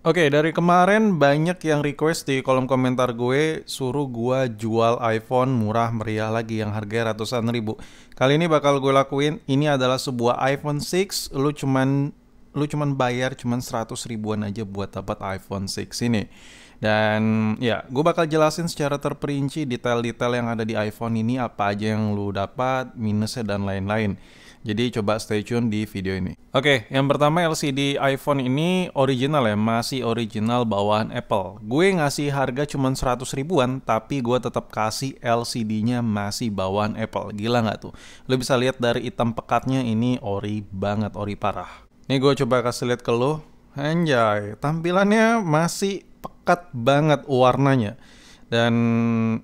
Oke, okay, dari kemarin banyak yang request di kolom komentar gue suruh gue jual iPhone murah meriah lagi yang harga ratusan ribu. Kali ini bakal gue lakuin, ini adalah sebuah iPhone 6, lu cuman lu cuman bayar cuman 100 ribuan aja buat dapat iPhone 6 ini. Dan ya, gue bakal jelasin secara terperinci detail-detail yang ada di iPhone ini apa aja yang lu dapat, minusnya dan lain-lain. Jadi coba stay tune di video ini. Oke, okay, yang pertama LCD iPhone ini original ya, masih original bawaan Apple. Gue ngasih harga cuma 100 ribuan, tapi gue tetap kasih LCD-nya masih bawaan Apple. Gila nggak tuh? Lo bisa lihat dari hitam pekatnya ini ori banget, ori parah. Nih gue coba kasih lihat ke lo. Anjay, tampilannya masih pekat banget warnanya. Dan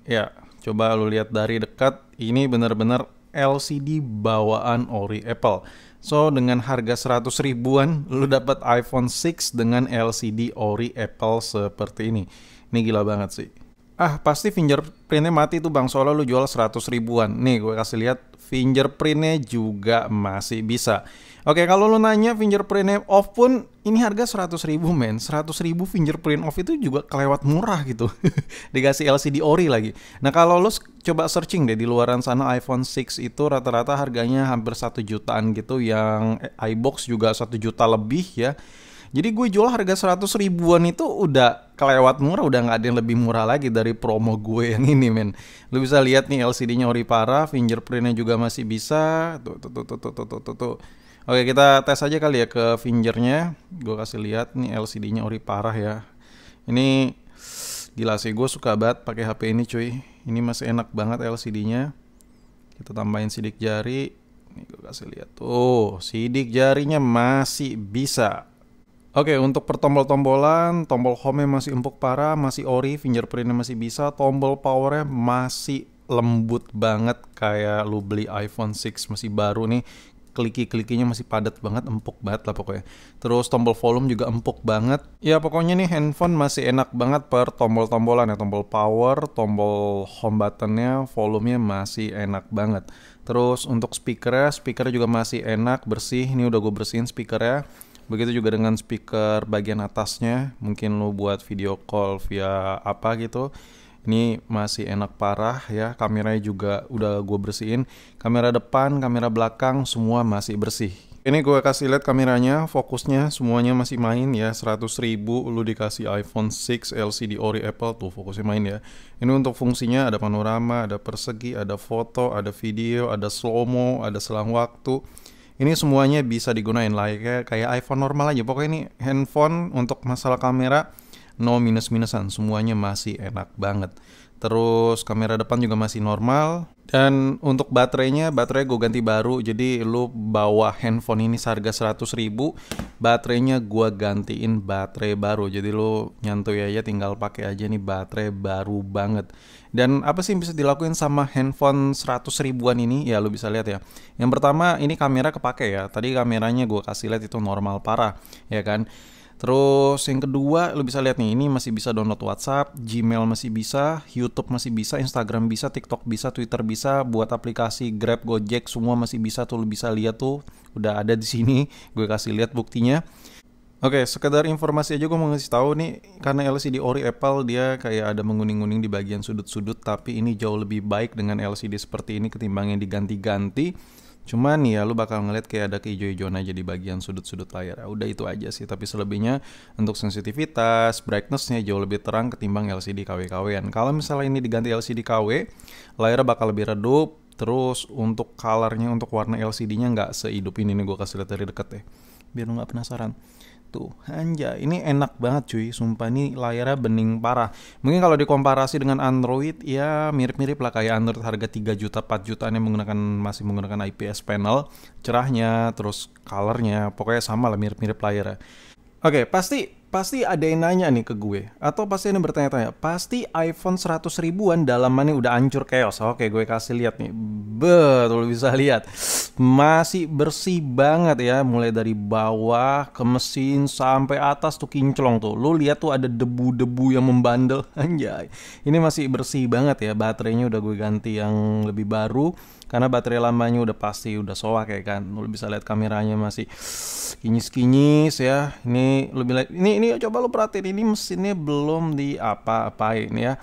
ya, coba lu lihat dari dekat, ini bener-bener LCD bawaan ori Apple. So dengan harga 100 ribuan lu dapat iPhone 6 dengan LCD ori Apple seperti ini. Ini gila banget sih. Ah pasti fingerprintnya mati tuh bang soalnya lu jual 100 ribuan. Nih gue kasih lihat fingerprintnya juga masih bisa. Oke, kalau lo nanya fingerprint off pun ini harga 100 ribu men. 100 ribu fingerprint off itu juga kelewat murah gitu. Dikasih LCD ori lagi. Nah kalau lo coba searching deh di luaran sana iPhone 6 itu rata-rata harganya hampir 1 jutaan gitu. Yang eh, iBox juga 1 juta lebih ya. Jadi gue jual harga 100 ribuan itu udah kelewat murah, udah nggak ada yang lebih murah lagi dari promo gue yang ini men. Lu bisa lihat nih LCD-nya ori parah, fingerprint-nya juga masih bisa. Tuh tuh tuh tuh tuh tuh tuh. tuh Oke, kita tes aja kali ya ke fingernya. Gue kasih lihat nih LCD-nya ori parah ya. Ini gila sih gue suka banget pakai HP ini cuy. Ini masih enak banget LCD-nya. Kita tambahin sidik jari. Nih gue kasih lihat. Tuh, sidik jarinya masih bisa. Oke, untuk pertombol-tombolan, tombol home-nya masih empuk parah, masih ori, fingerprintnya masih bisa, tombol power-nya masih lembut banget kayak lu beli iPhone 6 masih baru nih Kliki-klikinya masih padat banget, empuk banget lah pokoknya. Terus tombol volume juga empuk banget. Ya pokoknya nih handphone masih enak banget per tombol-tombolan ya, tombol power, tombol home buttonnya, volumenya masih enak banget. Terus untuk speakernya, speaker juga masih enak, bersih. Ini udah gue bersihin speakernya. Begitu juga dengan speaker bagian atasnya, mungkin lo buat video call via apa gitu ini masih enak parah ya kameranya juga udah gue bersihin kamera depan kamera belakang semua masih bersih ini gue kasih lihat kameranya fokusnya semuanya masih main ya 100 ribu lu dikasih iPhone 6 LCD ori Apple tuh fokusnya main ya ini untuk fungsinya ada panorama ada persegi ada foto ada video ada slow mo ada selang waktu ini semuanya bisa digunain lah kayak, kayak iPhone normal aja pokoknya ini handphone untuk masalah kamera no minus-minusan semuanya masih enak banget terus kamera depan juga masih normal dan untuk baterainya baterai gue ganti baru jadi lu bawa handphone ini seharga 100 ribu baterainya gue gantiin baterai baru jadi lu nyantuy aja tinggal pakai aja nih baterai baru banget dan apa sih yang bisa dilakuin sama handphone 100 ribuan ini ya lu bisa lihat ya yang pertama ini kamera kepake ya tadi kameranya gue kasih lihat itu normal parah ya kan Terus yang kedua lo bisa lihat nih ini masih bisa download WhatsApp, Gmail masih bisa, YouTube masih bisa, Instagram bisa, TikTok bisa, Twitter bisa, buat aplikasi Grab, Gojek semua masih bisa tuh lo bisa lihat tuh udah ada di sini. Gue kasih lihat buktinya. Oke, okay, sekedar informasi aja gue mau ngasih tahu nih karena LCD Ori Apple dia kayak ada menguning-uning di bagian sudut-sudut tapi ini jauh lebih baik dengan LCD seperti ini ketimbang yang diganti-ganti. Cuman ya lu bakal ngeliat kayak ada keijo-ijoan aja di bagian sudut-sudut layar. Ya, udah itu aja sih, tapi selebihnya untuk sensitivitas, brightnessnya jauh lebih terang ketimbang LCD KW-KWan. Kalau misalnya ini diganti LCD KW, layar bakal lebih redup, terus untuk colornya, untuk warna LCD-nya nggak sehidup ini nih gue kasih lihat dari deket deh ya, biar lu nggak penasaran. Tuh, gitu. anja, ini enak banget cuy, sumpah ini layarnya bening parah. Mungkin kalau dikomparasi dengan Android ya mirip-mirip lah kayak Android harga 3 juta 4 jutaan yang menggunakan masih menggunakan IPS panel, cerahnya, terus colornya, pokoknya sama lah mirip-mirip layarnya. Oke, okay, pasti pasti ada yang nanya nih ke gue atau pasti ada yang bertanya-tanya. Pasti iPhone 100 ribuan dalamannya udah hancur chaos. Oke, okay, gue kasih lihat nih. Betul bisa lihat. Masih bersih banget ya, mulai dari bawah ke mesin sampai atas tuh kinclong tuh. Lu lihat tuh ada debu-debu yang membandel. Anjay. Ini masih bersih banget ya. Baterainya udah gue ganti yang lebih baru karena baterai lamanya udah pasti udah soak ya kan. Lu bisa lihat kameranya masih kinis kinis ya. Ini lebih ini ini coba lo perhatiin ini mesinnya belum di apa apa ini ya.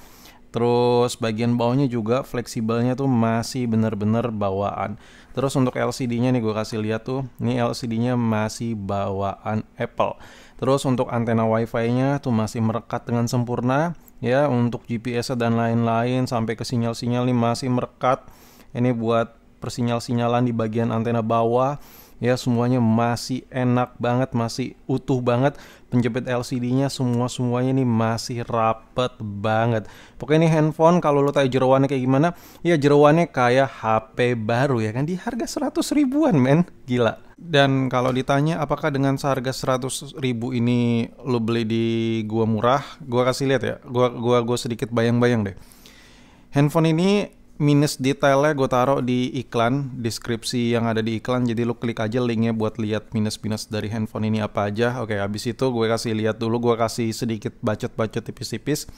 Terus bagian bawahnya juga fleksibelnya tuh masih bener-bener bawaan. Terus untuk LCD-nya nih gue kasih lihat tuh, ini LCD-nya masih bawaan Apple. Terus untuk antena WiFi-nya tuh masih merekat dengan sempurna ya untuk GPS dan lain-lain sampai ke sinyal-sinyal ini masih merekat. Ini buat persinyal-sinyalan di bagian antena bawah ya semuanya masih enak banget masih utuh banget penjepit LCD-nya semua semuanya ini masih rapet banget pokoknya ini handphone kalau lo tanya jeroannya kayak gimana ya jeroannya kayak HP baru ya kan di harga 100 ribuan men gila dan kalau ditanya apakah dengan seharga 100 ribu ini lo beli di gua murah gua kasih lihat ya gua gua gua sedikit bayang-bayang deh handphone ini minus detailnya gue taruh di iklan deskripsi yang ada di iklan jadi lu klik aja linknya buat lihat minus-minus dari handphone ini apa aja oke abis itu gue kasih lihat dulu gue kasih sedikit bacot-bacot tipis-tipis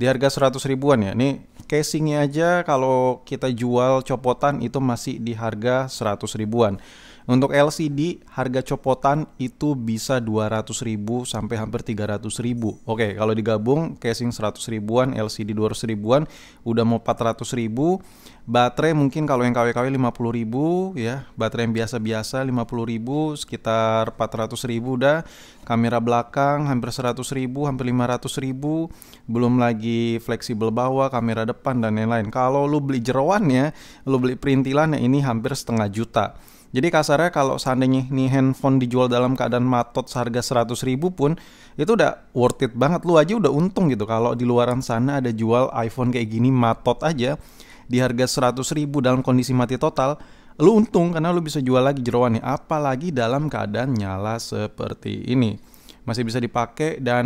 di harga 100 ribuan ya ini casingnya aja kalau kita jual copotan itu masih di harga 100 ribuan untuk LCD harga copotan itu bisa 200 ribu sampai hampir 300 ribu. Oke, kalau digabung casing 100 ribuan, LCD 200 ribuan, udah mau 400 ribu. Baterai mungkin kalau yang KW-KW 50 ribu ya, baterai yang biasa-biasa 50 ribu, sekitar 400 ribu udah. Kamera belakang hampir 100 ribu, hampir 500 ribu. Belum lagi fleksibel bawah, kamera depan dan lain-lain. Kalau lu beli ya, lu beli perintilan ya ini hampir setengah juta. Jadi kasarnya kalau seandainya ini handphone dijual dalam keadaan matot seharga 100 ribu pun itu udah worth it banget lu aja udah untung gitu kalau di luaran sana ada jual iPhone kayak gini matot aja di harga 100 ribu dalam kondisi mati total lu untung karena lu bisa jual lagi nih apalagi dalam keadaan nyala seperti ini masih bisa dipakai dan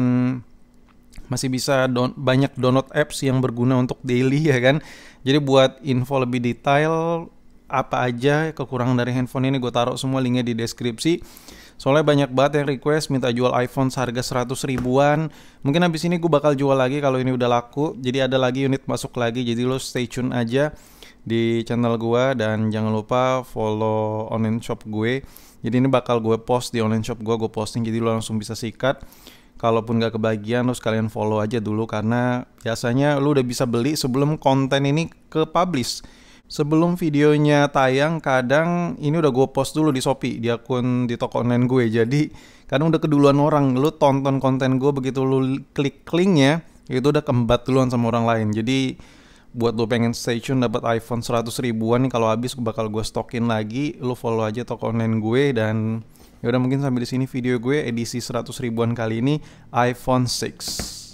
masih bisa don banyak download apps yang berguna untuk daily ya kan. Jadi buat info lebih detail apa aja kekurangan dari handphone ini gue taruh semua linknya di deskripsi soalnya banyak banget yang request minta jual iPhone seharga 100 ribuan mungkin habis ini gue bakal jual lagi kalau ini udah laku jadi ada lagi unit masuk lagi jadi lo stay tune aja di channel gue dan jangan lupa follow online shop gue jadi ini bakal gue post di online shop gue gue posting jadi lo langsung bisa sikat kalaupun gak kebagian lo sekalian follow aja dulu karena biasanya lo udah bisa beli sebelum konten ini ke publish Sebelum videonya tayang, kadang ini udah gue post dulu di Shopee, di akun di toko online gue. Jadi kadang udah keduluan orang, lu tonton konten gue begitu lu klik linknya, itu udah kembat duluan sama orang lain. Jadi buat lu pengen stay tune dapat iPhone 100 ribuan nih kalau habis bakal gue stokin lagi, lu follow aja toko online gue dan ya udah mungkin sambil di sini video gue edisi 100 ribuan kali ini iPhone 6.